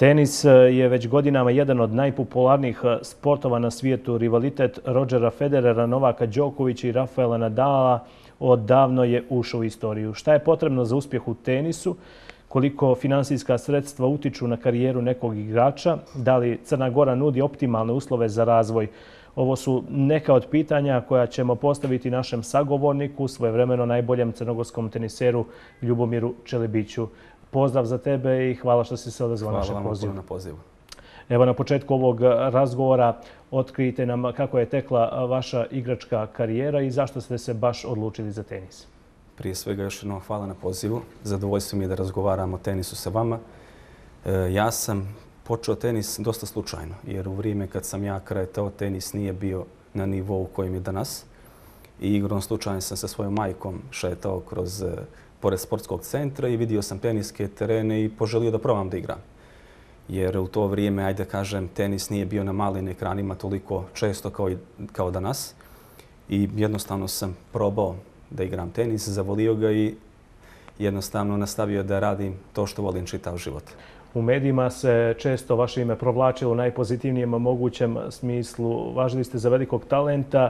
Tenis je već godinama jedan od najpopularnijih eh, sportova na svijetu. Rivalitet Rodžera Federera, Novaka Đokovića i Rafaela Nadala odavno je ušao u istoriju. Šta je potrebno za uspjeh u tenisu? Koliko finansijska sredstva utiču na karijeru nekog igrača? Da li Crna Gora nudi optimalne uslove za razvoj? Ovo su neka od pitanja koja ćemo postaviti našem sagovorniku, svojevremeno najboljem crnogorskom teniseru Ljubomiru Čelebiću pozdrav za tebe i hvala što si se odazvao našem pozivu. Hvala vam na pozivu. Evo na početku ovog eh, razgovora otkrijte nam kako je tekla eh, vaša igračka karijera i zašto ste se baš odlučili za tenis. Prije svega još jednom hvala na pozivu. Zadovoljstvo mi je da razgovaram o tenisu sa vama. Eh, ja sam počeo tenis dosta slučajno jer u vrijeme kad sam ja kretao tenis nije bio na nivou kojim je danas. I igrom slučajno sam sa svojom majkom šetao kroz pored sportskog centra i vidio sam teniske terene i poželio da probam da igram. Jer u to vrijeme, ajde kažem, tenis nije bio na malim ekranima toliko često kao danas. I jednostavno sam probao da igram tenis, zavolio ga i jednostavno nastavio da radim to što volim čitav život. U medijima se često vaše ime provlačilo u najpozitivnijem mogućem smislu. Važili ste za velikog talenta,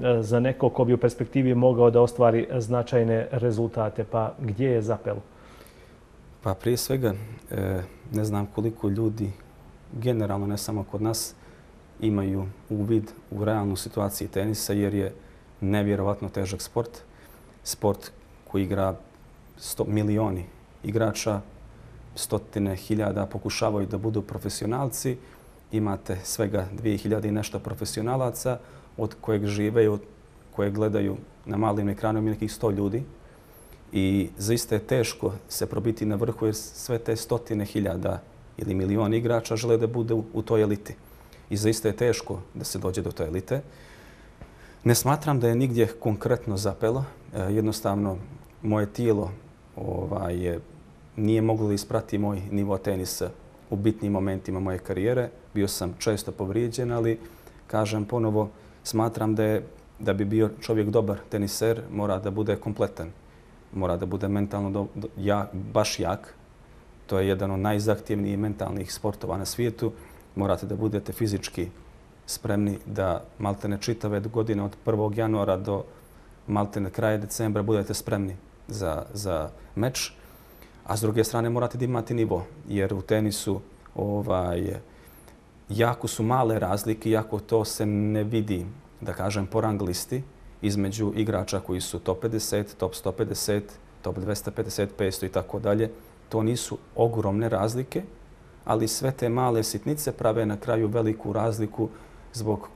e, za nekog ko bi u perspektivi mogao da ostvari značajne rezultate. Pa gdje je zapelo? Pa prije svega, e, ne znam koliko ljudi, generalno ne samo kod nas, imaju uvid u realnu situaciju tenisa, jer je nevjerovatno težak sport. Sport koji igra milioni igrača, stotine hiljada pokušavaju da budu profesionalci. Imate svega 2000 i nešto profesionalaca od kojeg žive i od koje gledaju na malim ekranom i nekih 100 ljudi. I zaista je teško se probiti na vrhu jer sve te stotine hiljada ili milion igrača žele da bude u toj eliti. I zaista je teško da se dođe do toj elite. Ne smatram da je nigdje konkretno zapelo. E, jednostavno, moje tijelo ovaj, je nije moglo da isprati moj nivo tenisa u bitnim momentima moje karijere. Bio sam često povrijeđen, ali kažem ponovo, smatram da je da bi bio čovjek dobar teniser, mora da bude kompletan. Mora da bude mentalno do, do, jak, baš jak. To je jedan od najzahtjevnijih mentalnih sportova na svijetu. Morate da budete fizički spremni da maltene čitave godine od 1. januara do maltene kraja decembra budete spremni za, za meč. A s druge strane morate da imate nivo, jer u tenisu ovaj, jako su male razlike, jako to se ne vidi, da kažem, po rang listi između igrača koji su top 50, top 150, top 250, 500 i tako dalje. To nisu ogromne razlike, ali sve te male sitnice prave na kraju veliku razliku zbog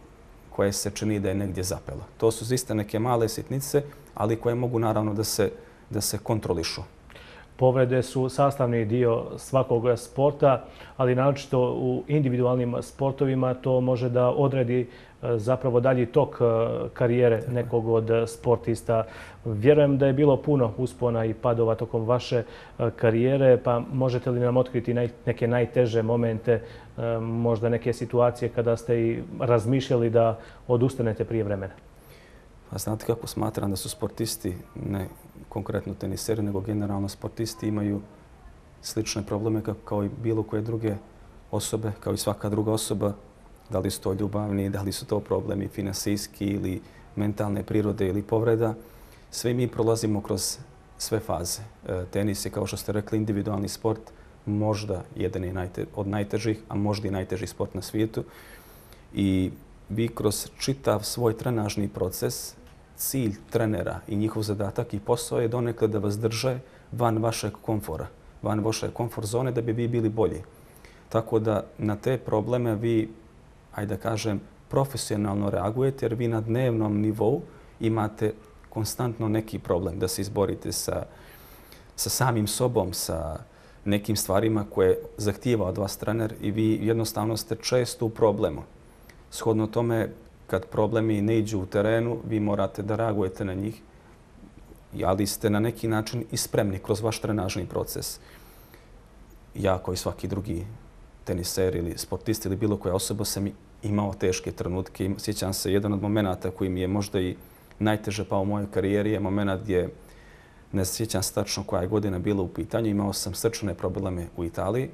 koje se čini da je negdje zapela. To su zista neke male sitnice, ali koje mogu naravno da se, da se kontrolišu. Povrede su sastavni dio svakog sporta, ali naročito u individualnim sportovima to može da odredi e, zapravo dalji tok e, karijere nekog od sportista. Vjerujem da je bilo puno uspona i padova tokom vaše e, karijere, pa možete li nam otkriti neke najteže momente, možda neke situacije kada ste i razmišljali da odustanete prije vremena? Pa znate kako smatram da su sportisti konkretno teniseri, nego generalno sportisti imaju slične probleme kao i bilo koje druge osobe, kao i svaka druga osoba, da li su to ljubavni, da li su to problemi finansijski ili mentalne prirode ili povreda. Svi mi prolazimo kroz sve faze. E, tenis je, kao što ste rekli, individualni sport, možda jedan je od najtežih, a možda i najteži sport na svijetu. I vi kroz čitav svoj trenažni proces cilj trenera i njihov zadatak i posao je donekle da vas drže van vašeg komfora, van vaše konfor zone da bi vi bili bolji. Tako da na te probleme vi, ajde da kažem, profesionalno reagujete jer vi na dnevnom nivou imate konstantno neki problem da se izborite sa, sa samim sobom, sa nekim stvarima koje zahtijeva od vas trener i vi jednostavno ste često u problemu. Shodno tome, kad problemi ne iđu u terenu, vi morate da reagujete na njih, ali ste na neki način ispremni kroz vaš trenažni proces. Ja, kao i svaki drugi teniser ili sportist ili bilo koja osoba, sam imao teške trenutke. Sjećam se, jedan od momenta koji mi je možda i najteže pao u mojoj karijeri je moment gdje ne sjećam se tačno koja je godina bila u pitanju. Imao sam srčane probleme u Italiji.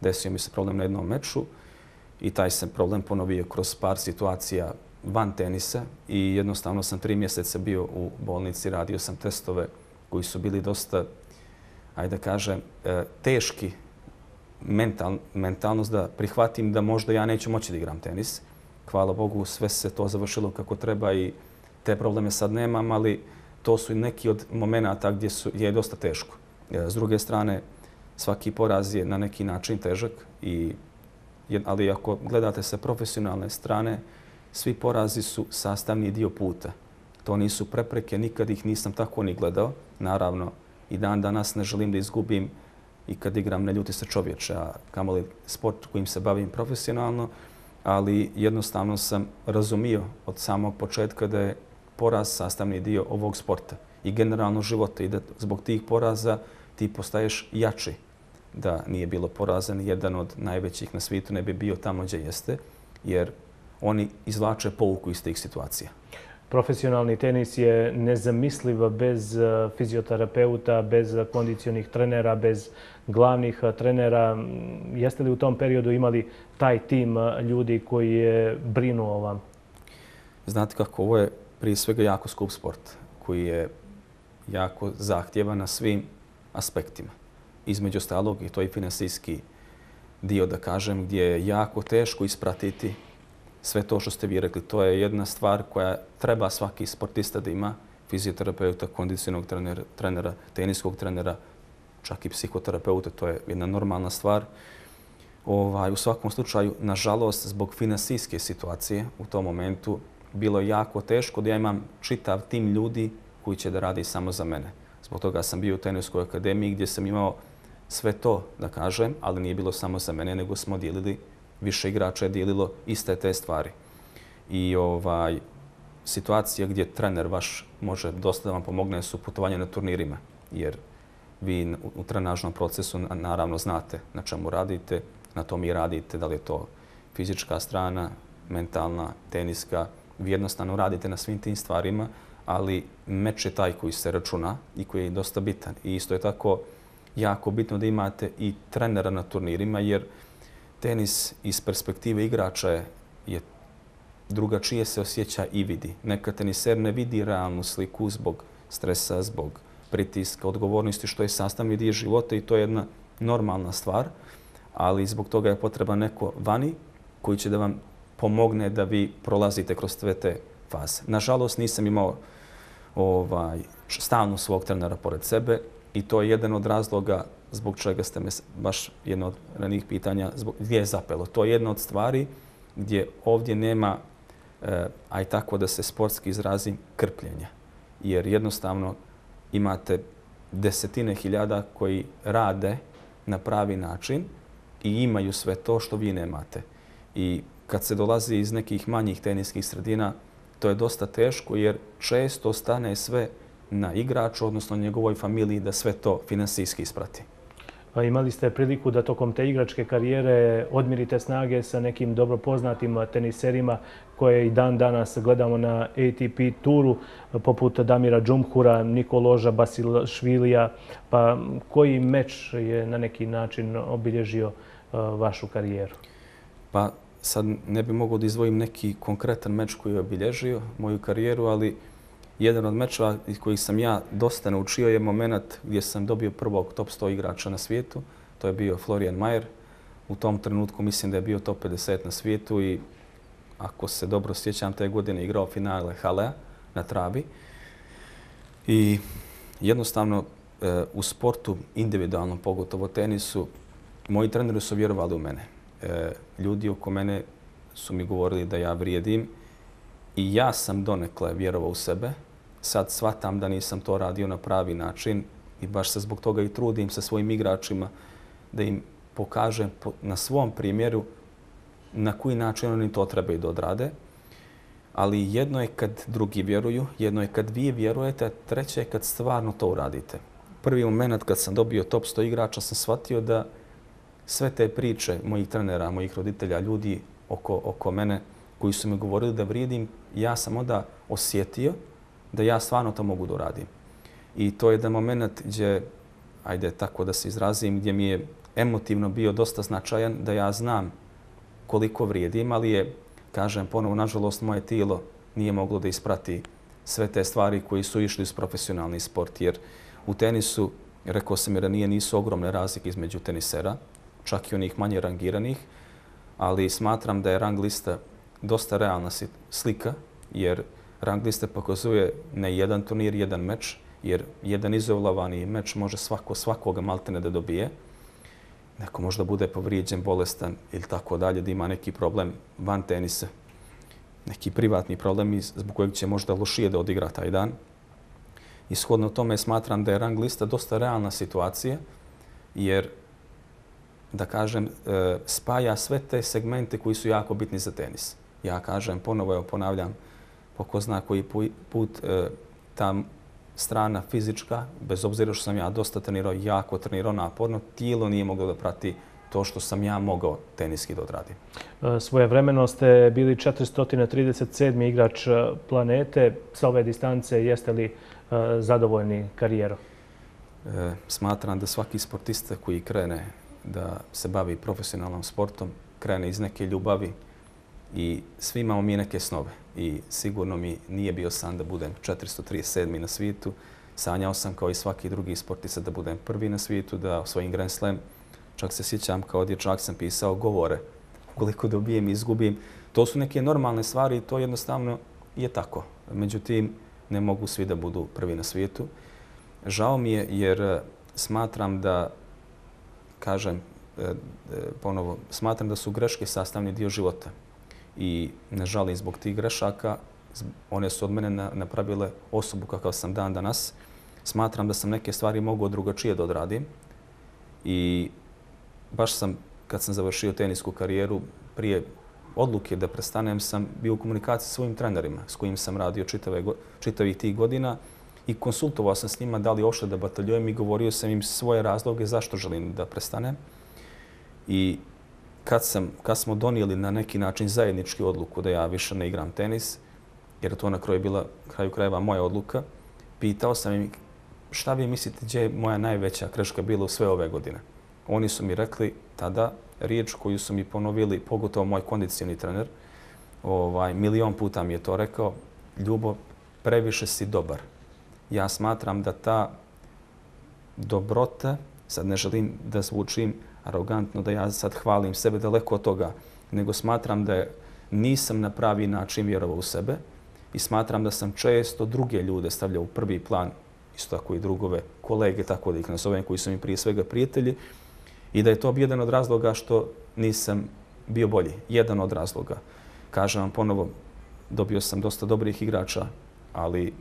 Desio mi se problem na jednom meču i taj se problem ponovio kroz par situacija van tenisa i jednostavno sam tri mjeseca bio u bolnici, radio sam testove koji su bili dosta, ajde da kažem, e, teški mentalnost da prihvatim da možda ja neću moći da igram tenis. Hvala Bogu, sve se to završilo kako treba i te probleme sad nemam, ali to su i neki od momenta gdje je dosta teško. E, s druge strane, svaki poraz je na neki način težak, ali ako gledate sa profesionalne strane, svi porazi su sastavni dio puta. To nisu prepreke, nikad ih nisam tako ni gledao. Naravno, i dan danas ne želim da izgubim i kad igram ne ljuti se čovječe, a kamo li sport kojim se bavim profesionalno, ali jednostavno sam razumio od samog početka da je poraz sastavni dio ovog sporta i generalno života i da zbog tih poraza ti postaješ jači. Da nije bilo porazan, jedan od najvećih na svijetu ne bi bio tamo gdje jeste, jer oni izvlače pouku iz tih situacija. Profesionalni tenis je nezamisliv bez eh, fizioterapeuta, bez kondicionih trenera, bez glavnih eh, trenera. Mm, jeste li u tom periodu imali taj tim eh, ljudi koji je brinuo vam? Znate kako, ovo je prije svega jako skup sport koji je jako zahtjeva na svim aspektima. Između ostalog, i to je finansijski dio, da kažem, gdje je jako teško ispratiti sve to što ste vi rekli, to je jedna stvar koja treba svaki sportista da ima, fizioterapeuta, kondicionog trenera, teniskog trenera, čak i psihoterapeuta, to je jedna normalna stvar. Ovaj, u svakom slučaju, nažalost, zbog finansijske situacije u tom momentu, bilo je jako teško da ja imam čitav tim ljudi koji će da radi samo za mene. Zbog toga sam bio u teniskoj akademiji gdje sam imao sve to, da kažem, ali nije bilo samo za mene, nego smo dijelili više igrača je dijelilo iste te stvari. I ovaj situacija gdje trener vaš može dosta da vam pomogne su putovanje na turnirima. Jer vi u trenažnom procesu naravno znate na čemu radite, na tom i radite, da li je to fizička strana, mentalna, teniska. Vi jednostavno radite na svim tim stvarima, ali meč je taj koji se računa i koji je dosta bitan. I isto je tako jako bitno da imate i trenera na turnirima, jer tenis iz perspektive igrača je drugačije se osjeća i vidi. Neka teniser ne vidi realnu sliku zbog stresa, zbog pritiska, odgovornosti, što je sastavni dio života i to je jedna normalna stvar, ali zbog toga je potreba neko vani koji će da vam pomogne da vi prolazite kroz sve te faze. Nažalost, nisam imao ovaj, stavno svog trenera pored sebe i to je jedan od razloga zbog čega ste me baš jedno od ranih pitanja, zbog, gdje je zapelo. To je jedna od stvari gdje ovdje nema, e, aj tako da se sportski izrazim, krpljenja. Jer jednostavno imate desetine hiljada koji rade na pravi način i imaju sve to što vi nemate. I kad se dolazi iz nekih manjih teniskih sredina, to je dosta teško jer često stane sve na igraču, odnosno njegovoj familiji, da sve to finansijski isprati. Pa imali ste priliku da tokom te igračke karijere odmirite snage sa nekim dobro poznatim teniserima koje i dan danas gledamo na ATP turu, poput Damira Džumhura, Nikoloža, Basil Švilija. Pa koji meč je na neki način obilježio uh, vašu karijeru? Pa sad ne bi mogo da izvojim neki konkretan meč koji je obilježio moju karijeru, ali... Jedan od mečeva iz kojih sam ja dosta naučio je moment gdje sam dobio prvog top 100 igrača na svijetu. To je bio Florian Mayer. U tom trenutku mislim da je bio top 50 na svijetu i ako se dobro sjećam, te godine igrao finale Halea na Trabi. I jednostavno e, u sportu, individualnom pogotovo tenisu, moji treneri su vjerovali u mene. E, ljudi oko mene su mi govorili da ja vrijedim i ja sam donekle vjerovao u sebe, sad svatam da nisam to radio na pravi način i baš se zbog toga i trudim sa svojim igračima da im pokažem na svom primjeru na koji način oni to trebaju da odrade. Ali jedno je kad drugi vjeruju, jedno je kad vi vjerujete, a treće je kad stvarno to uradite. Prvi moment kad sam dobio top 100 igrača sam shvatio da sve te priče mojih trenera, mojih roditelja, ljudi oko, oko mene koji su mi govorili da vrijedim, ja sam onda osjetio da ja stvarno to mogu da uradim. I to je jedan moment gdje, ajde tako da se izrazim, gdje mi je emotivno bio dosta značajan da ja znam koliko vrijedim, ali je, kažem ponovo, nažalost, moje tijelo nije moglo da isprati sve te stvari koji su išli iz profesionalni sport, jer u tenisu, rekao sam jer nije, nisu ogromne razlike između tenisera, čak i onih manje rangiranih, ali smatram da je rang lista dosta realna slika, jer rang liste pokazuje ne jedan turnir, jedan meč, jer jedan izolovani meč može svako svakog maltene da dobije. Neko možda bude povrijeđen, bolestan ili tako dalje, da ima neki problem van tenisa, neki privatni problem zbog kojeg će možda lošije da odigra taj dan. Ishodno tome smatram da je rang lista dosta realna situacija, jer da kažem, e, spaja sve te segmente koji su jako bitni za tenis. Ja kažem, ponovo je ponavljam, ko pa ko zna koji put e, ta strana fizička, bez obzira što sam ja dosta trenirao, jako trenirao naporno, tijelo nije moglo da prati to što sam ja mogao teniski da odradim. E, Svoje vremeno ste bili 437. igrač e, planete. Sa ove distance jeste li zadovoljni karijero? Smatram da svaki sportista koji krene da se bavi profesionalnom sportom, krene iz neke ljubavi, i svi imamo mi neke snove i sigurno mi nije bio san da budem 437. na svijetu. Sanjao sam kao i svaki drugi sportista da budem prvi na svijetu, da osvojim Grand Slam. Čak se sjećam kao dječak sam pisao govore koliko dobijem i izgubim. To su neke normalne stvari i to jednostavno je tako. Međutim, ne mogu svi da budu prvi na svijetu. Žao mi je jer e, smatram da, kažem, e, e, ponovo, smatram da su greške sastavni dio života i ne žalim zbog tih grešaka. One su od mene napravile osobu kakav sam dan danas. Smatram da sam neke stvari mogu od drugačije da odradim. I baš sam, kad sam završio tenisku karijeru, prije odluke da prestanem, sam bio u komunikaciji s svojim trenerima s kojim sam radio čitavih tih godina i konsultovao sam s njima da li ošto da bataljujem i govorio sam im svoje razloge zašto želim da prestanem. I kad smo donijeli na neki način zajednički odluku da ja više ne igram tenis, jer to na kraju bila kraju krajeva moja odluka, pitao sam im šta vi mislite gdje je moja najveća kreška bila u sve ove godine. Oni su mi rekli tada riječ koju su mi ponovili, pogotovo moj kondicioni trener, ovaj, milion puta mi je to rekao, Ljubo, previše si dobar. Ja smatram da ta dobrota, sad ne želim da zvučim, arogantno da ja sad hvalim sebe daleko od toga, nego smatram da nisam na pravi način vjerovao u sebe i smatram da sam često druge ljude stavljao u prvi plan, isto tako i drugove, kolege, tako da ih nazovem, koji su mi prije svega prijatelji, i da je to jedan od razloga što nisam bio bolji. Jedan od razloga. Kažem vam ponovo, dobio sam dosta dobrih igrača, ali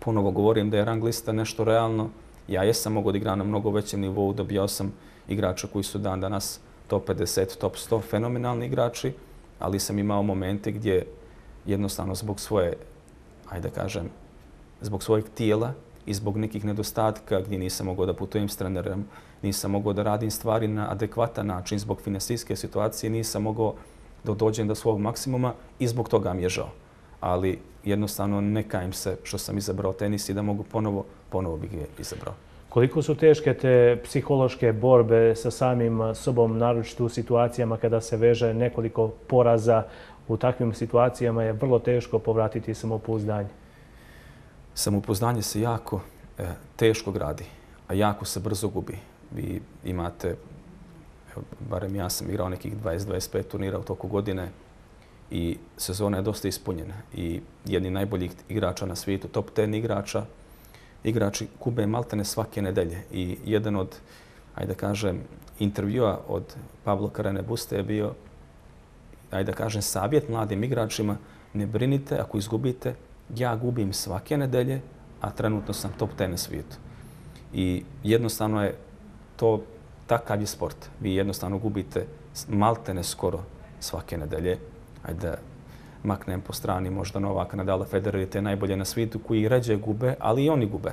ponovo govorim da je ranglista nešto realno. Ja jesam mogu da igra na mnogo većem nivou, dobio sam igrača, igrača koji su dan danas top 50, top 100, fenomenalni igrači, ali sam imao momente gdje jednostavno zbog svoje, ajde da kažem, zbog svojeg tijela i zbog nekih nedostatka gdje nisam mogao da putujem s trenerom, nisam mogao da radim stvari na adekvatan način, zbog finansijske situacije nisam mogao da dođem do svog maksimuma i zbog toga mi je žao. Ali jednostavno ne kajem se što sam izabrao tenis i da mogu ponovo, ponovo bih je izabrao. Koliko su teške te psihološke borbe sa samim sobom, naročito u situacijama kada se veže nekoliko poraza, u takvim situacijama je vrlo teško povratiti samopouzdanje? Samopouzdanje se jako e, teško gradi, a jako se brzo gubi. Vi imate, barem ja sam igrao nekih 20-25 turnira u toku godine i sezona je dosta ispunjena. I jedni najboljih igrača na svijetu, top 10 igrača, igrači Kube Maltene svake nedelje. I jedan od, ajde da kažem, intervjua od Pavla Karene Buste je bio, ajde da kažem, savjet mladim igračima, ne brinite ako izgubite, ja gubim svake nedelje, a trenutno sam top ten na svijetu. I jednostavno je to takav je sport. Vi jednostavno gubite maltene skoro svake nedelje. Ajde, maknem po strani možda Novak, Nadal, Federer i te najbolje na svijetu koji ređe gube, ali i oni gube.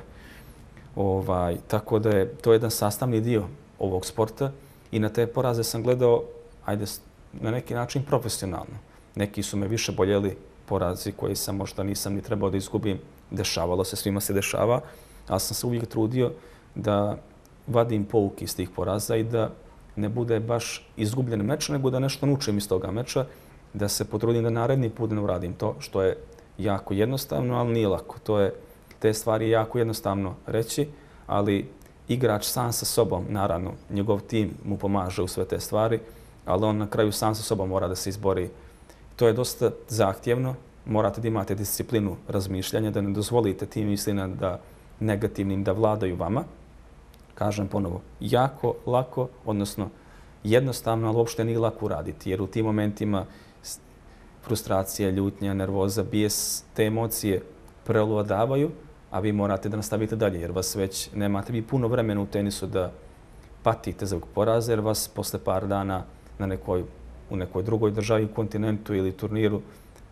Ovaj, tako da je to jedan sastavni dio ovog sporta i na te poraze sam gledao ajde, na neki način profesionalno. Neki su me više boljeli porazi koji sam možda nisam ni trebao da izgubim. Dešavalo se, svima se dešava, ali sam se uvijek trudio da vadim pouki iz tih poraza i da ne bude baš izgubljen meč, nego da nešto naučim iz toga meča da se potrudim da naredni put ne uradim to, što je jako jednostavno, ali nije lako. To je te stvari jako jednostavno reći, ali igrač sam sa sobom, naravno, njegov tim mu pomaže u sve te stvari, ali on na kraju sam sa sobom mora da se izbori. To je dosta zahtjevno, morate da imate disciplinu razmišljanja, da ne dozvolite tim mislina da negativnim da vladaju vama. Kažem ponovo, jako lako, odnosno jednostavno, ali uopšte nije lako uraditi, jer u tim momentima frustracija, ljutnja, nervoza, bijes, te emocije preludavaju, a vi morate da nastavite dalje jer vas već nemate vi puno vremena u tenisu da patite zbog poraza jer vas posle par dana na nekoj, u nekoj drugoj državi, kontinentu ili turniru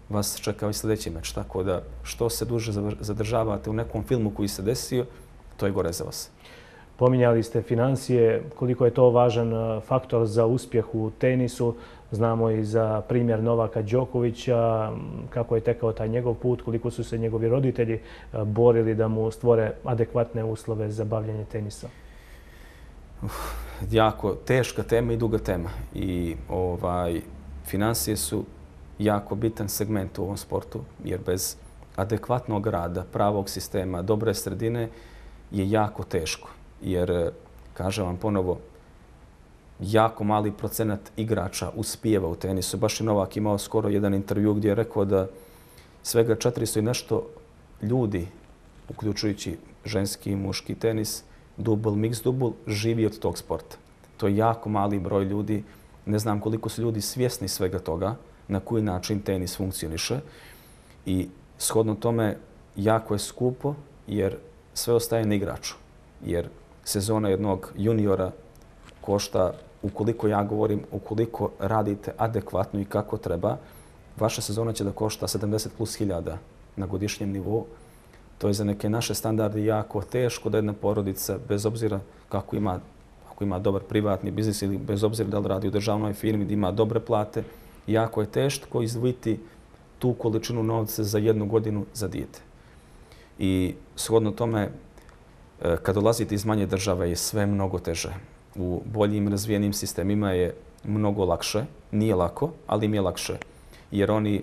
vas čeka i ovaj sljedeći meč. Tako da što se duže zadržavate u nekom filmu koji se desio, to je gore za vas. Pominjali ste financije, koliko je to važan eh, faktor za uspjeh u tenisu. Znamo i za primjer Novaka Đokovića, kako je tekao taj njegov put, koliko su se njegovi roditelji e, borili da mu stvore adekvatne uslove za bavljanje tenisa. jako teška tema i duga tema. I ovaj, financije su jako bitan segment u ovom sportu, jer bez adekvatnog rada, pravog sistema, dobre sredine je jako teško. Jer, e, kažem vam ponovo, jako mali procenat igrača uspijeva u tenisu. Baš je Novak imao skoro jedan intervju gdje je rekao da svega 400 i nešto ljudi, uključujući ženski i muški tenis, dubl, mix dubl, živi od tog sporta. To je jako mali broj ljudi. Ne znam koliko su ljudi svjesni svega toga, na koji način tenis funkcioniše. I shodno tome, jako je skupo jer sve ostaje na igraču. Jer sezona jednog juniora košta ukoliko ja govorim, ukoliko radite adekvatno i kako treba, vaša sezona će da košta 70 plus hiljada na godišnjem nivou. To je za neke naše standarde jako teško da jedna porodica, bez obzira kako ima, ako ima dobar privatni biznis ili bez obzira da li radi u državnoj firmi, da ima dobre plate, jako je teško izdvojiti tu količinu novca za jednu godinu za dijete. I shodno tome, e, kad dolazite iz manje države je sve mnogo teže u boljim razvijenim sistemima je mnogo lakše. Nije lako, ali im je lakše. Jer oni,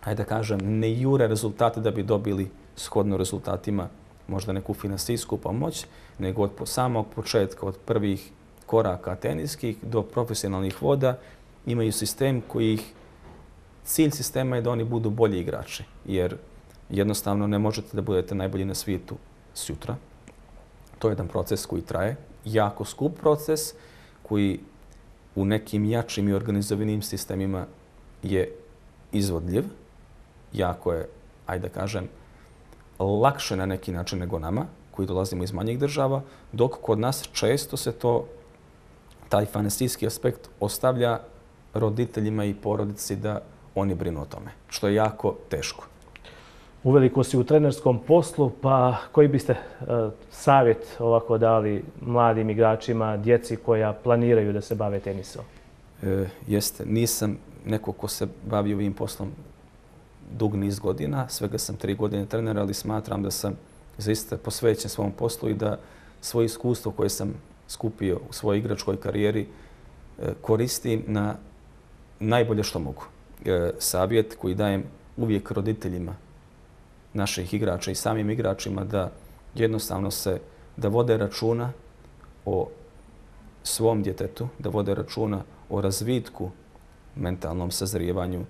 hajde da kažem, ne jure rezultate da bi dobili shodno rezultatima možda neku finansijsku pomoć, nego od samog početka, od prvih koraka teniskih do profesionalnih voda, imaju sistem koji ih, cilj sistema je da oni budu bolji igrači. Jer jednostavno ne možete da budete najbolji na svijetu sutra. To je jedan proces koji traje, jako skup proces koji u nekim jačim i organizovanim sistemima je izvodljiv, jako je, ajde da kažem, lakše na neki način nego nama, koji dolazimo iz manjih država, dok kod nas često se to, taj fanesijski aspekt, ostavlja roditeljima i porodici da oni brinu o tome, što je jako teško. Uveliko si u trenerskom poslu, pa koji biste e, savjet ovako dali mladim igračima, djeci koja planiraju da se bave tenisom? E, jeste, nisam neko ko se bavi ovim poslom dug niz godina, svega sam tri godine trener, ali smatram da sam zaista posvećen svom poslu i da svoje iskustvo koje sam skupio u svojoj igračkoj karijeri e, koristim na najbolje što mogu. Savjet koji dajem uvijek roditeljima, naših igrača i samim igračima da jednostavno se da vode računa o svom djetetu, da vode računa o razvitku, mentalnom sazrijevanju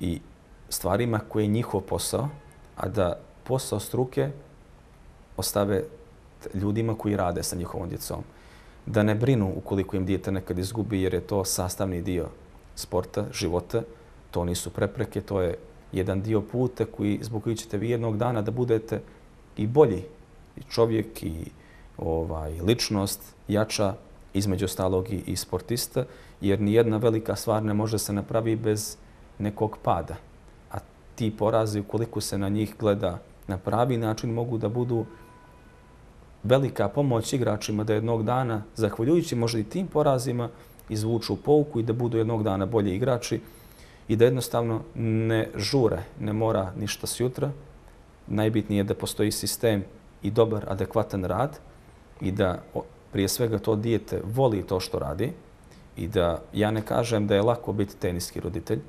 i stvarima koje je njihov posao, a da posao struke ostave ljudima koji rade sa njihovom djecom. Da ne brinu ukoliko im dijete nekad izgubi jer je to sastavni dio sporta, života. To nisu prepreke, to je jedan dio puta koji, zbog koji ćete vi jednog dana da budete i bolji i čovjek i ovaj, ličnost jača između ostalog i, sportista, jer ni jedna velika stvar ne može se napravi bez nekog pada. A ti porazi, koliko se na njih gleda na pravi način, mogu da budu velika pomoć igračima da jednog dana, zahvaljujući možda i tim porazima, izvuču pouku i da budu jednog dana bolji igrači i da jednostavno ne žure, ne mora ništa s jutra. Najbitnije je da postoji sistem i dobar, adekvatan rad i da prije svega to dijete voli to što radi i da ja ne kažem da je lako biti teniski roditelj,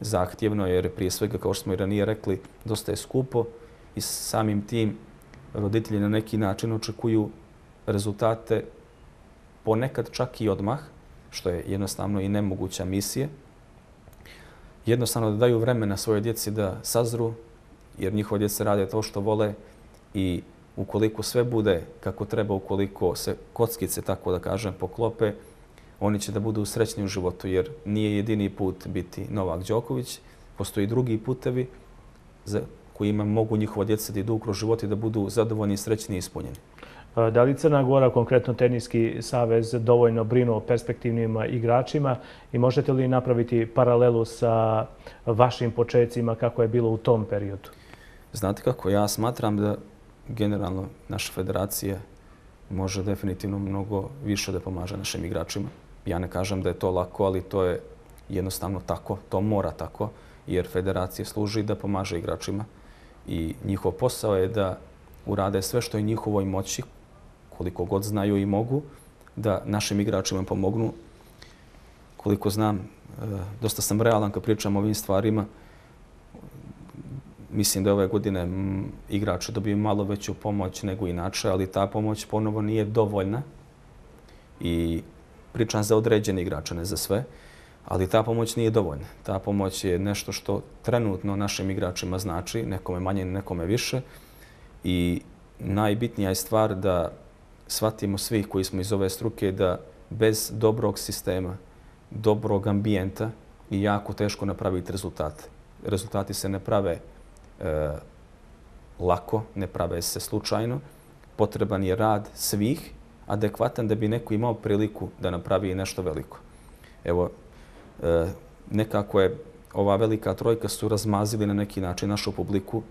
zahtjevno jer je prije svega, kao što smo i ranije rekli, dosta je skupo i samim tim roditelji na neki način očekuju rezultate ponekad čak i odmah, što je jednostavno i nemoguća misija, jednostavno da daju vremena svoje djeci da sazru, jer njihova djeca rade to što vole i ukoliko sve bude kako treba, ukoliko se kockice, tako da kažem, poklope, oni će da budu srećni u životu, jer nije jedini put biti Novak Đoković. Postoji drugi putevi za kojima mogu njihova djeca da idu kroz život i da budu zadovoljni, srećni i ispunjeni. E, da li Crna Gora, konkretno Teniski savez, dovoljno brinu o perspektivnim igračima i možete li napraviti paralelu sa vašim početcima kako je bilo u tom periodu? Znate kako ja smatram da generalno naša federacija može definitivno mnogo više da pomaže našim igračima. Ja ne kažem da je to lako, ali to je jednostavno tako, to mora tako, jer federacija služi da pomaže igračima i njihov posao je da urade sve što je njihovoj moći, koliko god znaju i mogu, da našim igračima pomognu. Koliko znam, e, dosta sam realan kad pričam o ovim stvarima, mislim da ove godine igrače dobio malo veću pomoć nego inače, ali ta pomoć ponovo nije dovoljna. I pričam za određene igrače, ne za sve, ali ta pomoć nije dovoljna. Ta pomoć je nešto što trenutno našim igračima znači, nekome manje, nekome više. I najbitnija je stvar da shvatimo svi koji smo iz ove struke da bez dobrog sistema, dobrog ambijenta je jako teško napraviti rezultate. Rezultati se ne prave e, lako, ne prave se slučajno. Potreban je rad svih, adekvatan da bi neko imao priliku da napravi nešto veliko. Evo, e, nekako je ova velika trojka su razmazili na neki način našu publiku.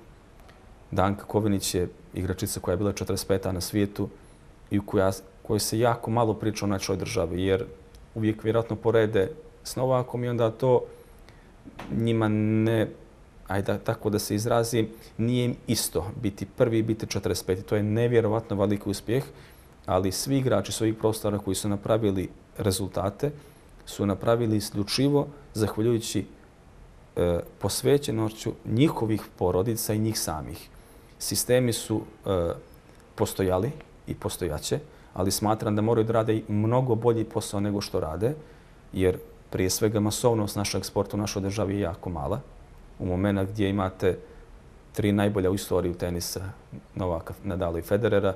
Danka Kovinić je igračica koja je bila 45. na svijetu, i koji se jako malo priča o našoj državi, jer uvijek vjerojatno porede s Novakom i onda to njima ne, ajde tako da se izrazi, nije im isto biti prvi i biti 45. To je nevjerovatno veliki uspjeh, ali svi igrači svojih prostora koji su napravili rezultate su napravili isključivo zahvaljujući e, posvećenošću njihovih porodica i njih samih. Sistemi su e, postojali, i postojaće, ali smatram da moraju da rade i mnogo bolji posao nego što rade, jer prije svega masovnost našeg sporta u našoj državi je jako mala. U momena gdje imate tri najbolja u istoriji tenisa Novaka, Nadala i Federera,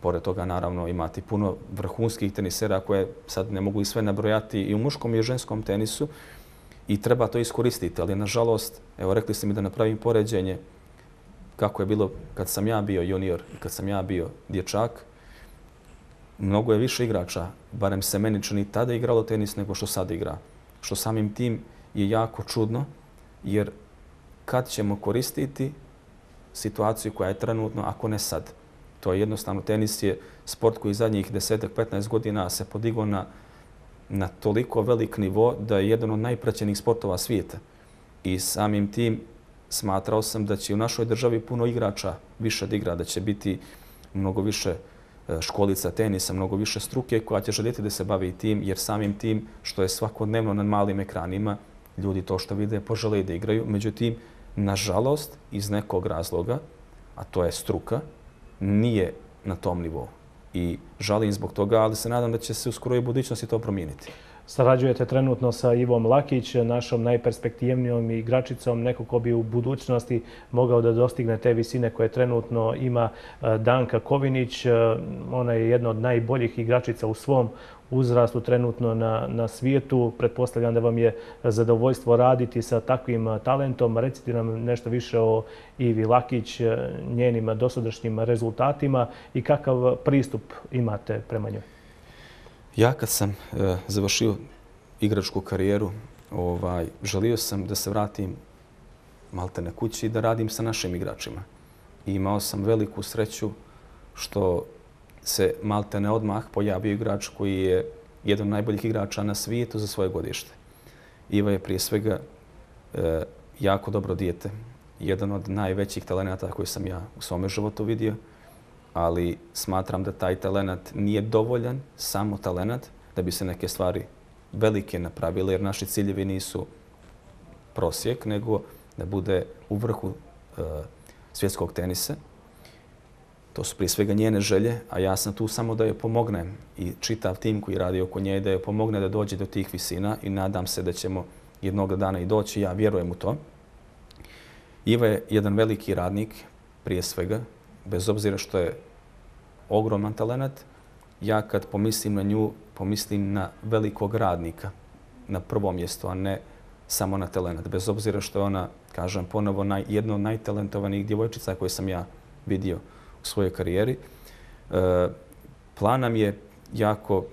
pored toga naravno imate puno vrhunskih tenisera koje sad ne mogu i sve nabrojati i u muškom i u ženskom tenisu i treba to iskoristiti. Ali nažalost, evo rekli ste mi da napravim poređenje, kako je bilo kad sam ja bio junior i kad sam ja bio dječak, mnogo je više igrača, barem se meni čini tada igralo tenis nego što sad igra. Što samim tim je jako čudno, jer kad ćemo koristiti situaciju koja je trenutno, ako ne sad. To je jednostavno, tenis je sport koji zadnjih 10-15 godina se podigo na, na toliko velik nivo da je jedan od najpraćenijih sportova svijeta. I samim tim smatrao sam da će u našoj državi puno igrača više da igra, da će biti mnogo više e, školica tenisa, mnogo više struke koja će željeti da se bavi tim, jer samim tim što je svakodnevno na malim ekranima, ljudi to što vide požele i da igraju. Međutim, nažalost, iz nekog razloga, a to je struka, nije na tom nivou. I žalim zbog toga, ali se nadam da će se uskoro i budućnosti to promijeniti. Sarađujete trenutno sa Ivom Lakić, našom najperspektivnijom igračicom, neko ko bi u budućnosti mogao da dostigne te visine koje trenutno ima e, Danka Kovinić. E, ona je jedna od najboljih igračica u svom uzrastu trenutno na svijetu. Pretpostavljam da vam je zadovoljstvo raditi sa takvim talentom. Recite nam nešto više o Ivi Lakić, e, njenim dosadašnjim rezultatima i kakav pristup imate prema njoj. Ja kad sam e, završio igračku karijeru, ovaj, želio sam da se vratim malte na kući i da radim sa našim igračima. I imao sam veliku sreću što se malte ne odmah pojavio igrač koji je jedan od najboljih igrača na svijetu za svoje godište. Iva je prije svega e, jako dobro dijete, jedan od najvećih talenata koje sam ja u svome životu vidio ali smatram da taj talent nije dovoljan, samo talent, da bi se neke stvari velike napravile, jer naši ciljevi nisu prosjek, nego da bude u vrhu e, svjetskog tenisa. To su prije svega njene želje, a ja sam tu samo da je pomognem i čitav tim koji radi oko nje, da je pomogne da dođe do tih visina i nadam se da ćemo jednog dana i doći, ja vjerujem u to. Iva je jedan veliki radnik, prije svega, bez obzira što je ogroman talent, ja kad pomislim na nju, pomislim na velikog radnika na prvom mjestu, a ne samo na talent. Bez obzira što je ona, kažem ponovo, naj, jedna od najtalentovanih djevojčica koje sam ja vidio u svojoj karijeri. E, plan nam je jako,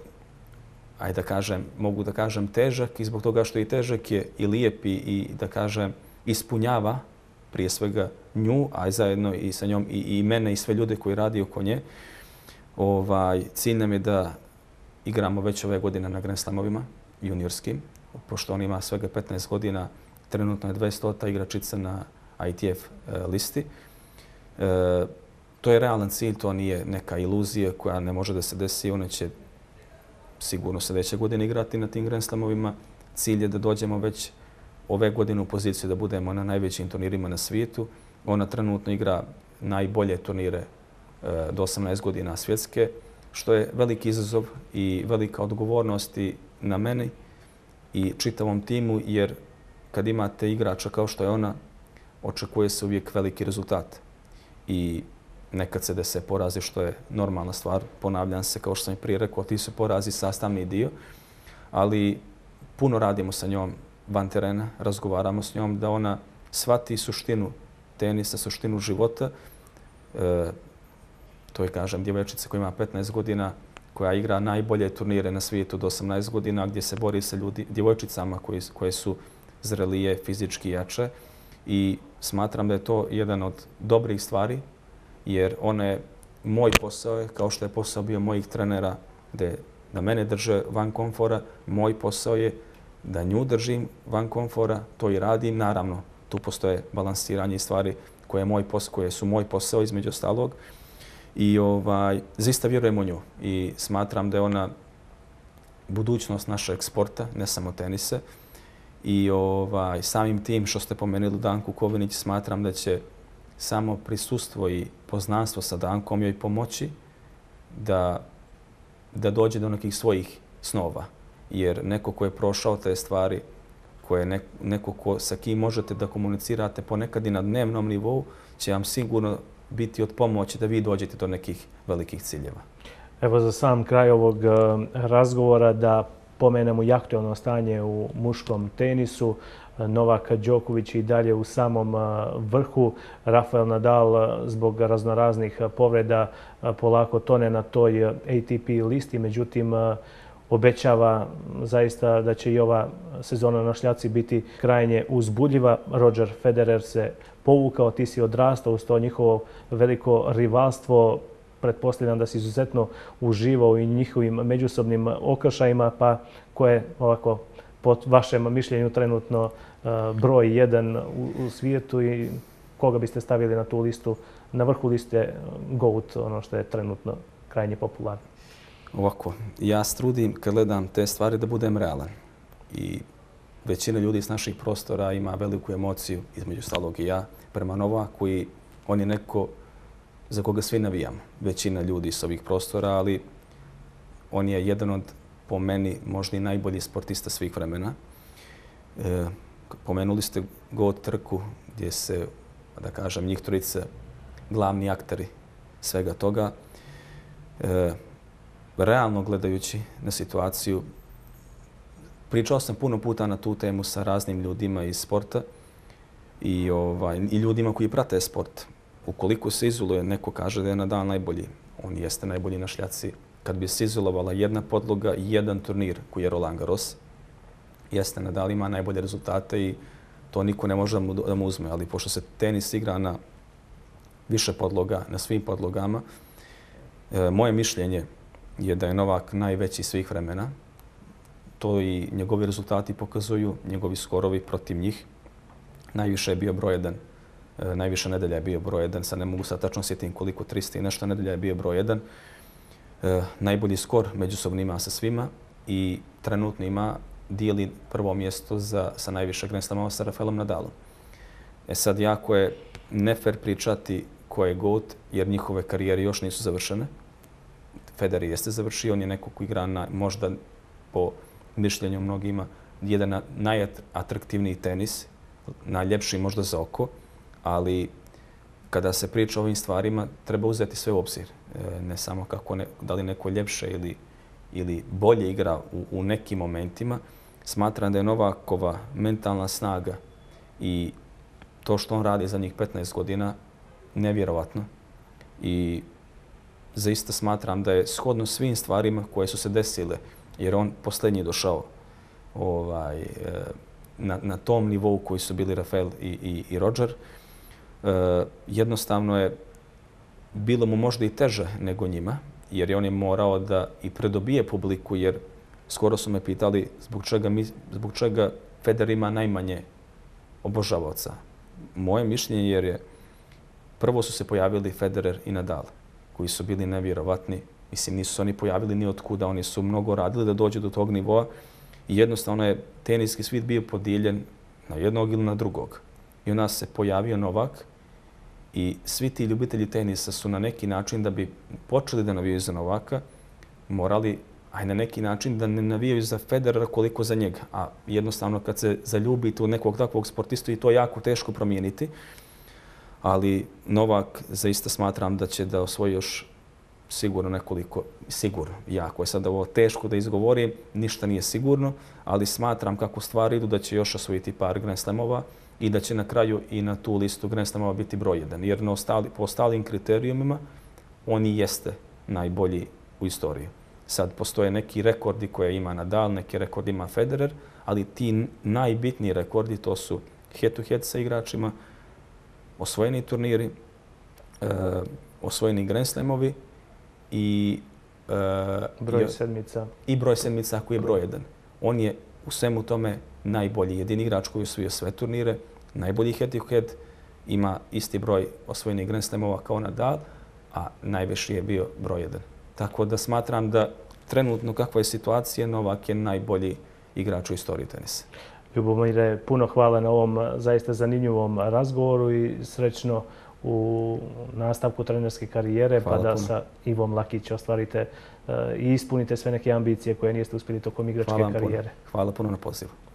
ajde da kažem, mogu da kažem težak i zbog toga što je težak je i lijep i, i da kažem ispunjava prije svega nju, a zajedno i sa njom i, i mene i sve ljude koji radi oko nje. Ovaj, cilj nam je da igramo već ove godine na Grand Slamovima, juniorskim, pošto on ima svega 15 godina, trenutno je 200 igračica na ITF e, listi. E, to je realan cilj, to nije neka iluzija koja ne može da se desi. Ona će sigurno sljedeće godine igrati na tim Grand Slamovima. Cilj je da dođemo već ove godine u poziciju da budemo na najvećim turnirima na svijetu. Ona trenutno igra najbolje turnire e, do 18 godina svjetske, što je veliki izazov i velika odgovornost i na meni i čitavom timu, jer kad imate igrača kao što je ona, očekuje se uvijek veliki rezultat. I nekad se dese porazi, što je normalna stvar, ponavljam se kao što sam i prije rekao, ti se porazi sastavni dio, ali puno radimo sa njom van terena, razgovaramo s njom da ona shvati suštinu tenisa, suštinu života. E, to je, kažem, djevojčica koja ima 15 godina, koja igra najbolje turnire na svijetu do 18 godina, gdje se bori sa djevojčicama koje su zrelije, fizički jače. I smatram da je to jedan od dobrih stvari, jer one, moj posao kao što je posao bio mojih trenera, gdje da mene drže van komfora, moj posao je da nju držim van komfora, to i radim, naravno, tu postoje balansiranje stvari koje, moj pos, koje su moj posao između ostalog. I ovaj, zaista vjerujem u nju i smatram da je ona budućnost našeg eksporta, ne samo tenise. I ovaj, samim tim što ste pomenili Danku Kovinić, smatram da će samo prisustvo i poznanstvo sa Dankom joj pomoći da, da dođe do nekih svojih snova. Jer neko ko je prošao te stvari, ako je neko sa kim možete da komunicirate ponekad i na dnevnom nivou, će vam sigurno biti od pomoći da vi dođete do nekih velikih ciljeva. Evo za sam kraj ovog eh, razgovora da pomenemo jaktualno stanje u muškom tenisu. Eh, Novak Đoković i dalje u samom eh, vrhu. Rafael Nadal zbog raznoraznih povreda polako tone na toj ATP listi. Međutim, učinjenje obećava zaista da će i ova sezona na šljaci biti krajnje uzbudljiva. Roger Federer se povukao, ti si odrastao uz to njihovo veliko rivalstvo. Pretpostavljam da si izuzetno uživao i njihovim međusobnim okršajima, pa koje ovako po vašem mišljenju trenutno e, broj jedan u, u svijetu i koga biste stavili na tu listu, na vrhu liste GOAT, ono što je trenutno krajnje popularno. Ovako, ja strudim kad gledam te stvari da budem realan. I većina ljudi iz naših prostora ima veliku emociju, između stalog i ja, prema Nova, koji on je neko za koga svi navijam. Većina ljudi iz ovih prostora, ali on je jedan od, po meni, možda i najbolji sportista svih vremena. E, pomenuli ste god trku gdje se, da kažem, njih trojice, glavni aktari svega toga. E, realno gledajući na situaciju, pričao sam puno puta na tu temu sa raznim ljudima iz sporta i, ovaj, i ljudima koji prate sport. Ukoliko se izoluje, neko kaže da je na dan najbolji. On jeste najbolji na šljaci. Kad bi se izolovala jedna podloga i jedan turnir koji je Roland Garros, jeste na dan ima najbolje rezultate i to niko ne može da mu uzme. Ali pošto se tenis igra na više podloga, na svim podlogama, e, moje mišljenje je je da je Novak najveći svih vremena. To i njegovi rezultati pokazuju, njegovi skorovi protiv njih. Najviše je bio broj 1, e, najviše nedelja je bio broj 1, sad ne mogu sad tačno sjetiti koliko 300 i nešto nedelja je bio broj 1. E, najbolji skor međusobno ima sa svima i trenutno ima dijeli prvo mjesto sa najviše grenstama sa Rafaelom Nadalom. E sad, jako je nefer pričati ko je god, jer njihove karijere još nisu završene. Federer jeste završio. On je neko koji igra na, možda po mišljenju mnogima jedan na najatraktivniji tenis, najljepši možda za oko, ali kada se priča o ovim stvarima, treba uzeti sve u obzir. E, ne samo kako ne, da li neko ljepše ili, ili bolje igra u, u nekim momentima. Smatram da je Novakova mentalna snaga i to što on radi za njih 15 godina nevjerovatno. I zaista smatram da je shodno svim stvarima koje su se desile, jer on posljednji je došao ovaj, eh, na na tom nivou koji su bili Rafael i i, i Roger. Eh, jednostavno je bilo mu možda i teže nego njima, jer je on je morao da i predobije publiku, jer skoro su me pitali zbog čega mi, zbog Feder ima najmanje obožavaca. Moje mišljenje je jer prvo su se pojavili Federer i Nadal koji su bili nevjerovatni. Mislim, nisu se oni pojavili ni od kuda, oni su mnogo radili da dođe do tog nivoa i jednostavno je teniski svit bio podijeljen na jednog ili na drugog. I u nas se pojavio Novak i svi ti ljubitelji tenisa su na neki način da bi počeli da navijaju za Novaka, morali, aj na neki način, da ne navijaju za Federa koliko za njega. A jednostavno kad se zaljubite u nekog takvog sportistu i to je jako teško promijeniti, ali Novak zaista smatram da će da osvoji još sigurno nekoliko, sigurno, jako je sad ovo teško da izgovori, ništa nije sigurno, ali smatram kako stvari idu da će još osvojiti par Grand Slamova i da će na kraju i na tu listu Grand Slamova biti broj jedan, jer na ostali, po ostalim kriterijumima oni jeste najbolji u istoriji. Sad postoje neki rekordi koje ima Nadal, neki rekordi ima Federer, ali ti najbitniji rekordi to su head to -head sa igračima, osvojeni turniri, e, osvojeni Grand Slamovi i e, broj sedmica. I broj sedmica koji je broj jedan. On je u svemu tome najbolji jedini igrač koji osvije sve turnire, najbolji head-to-head, ima isti broj osvojenih Grand Slamova kao Nadal, a najveši je bio broj jedan. Tako da smatram da trenutno kakva je situacija, Novak je najbolji igrač u istoriji tenisa. Ljubomire, puno hvala na ovom eh, zaista zanimljivom eh, razgovoru i srećno u nastavku trenerske karijere pa da sa Ivom Lakić ostvarite eh, i ispunite sve neke ambicije koje niste uspjeli tokom igračke karijere. Hvala puno na pozivu.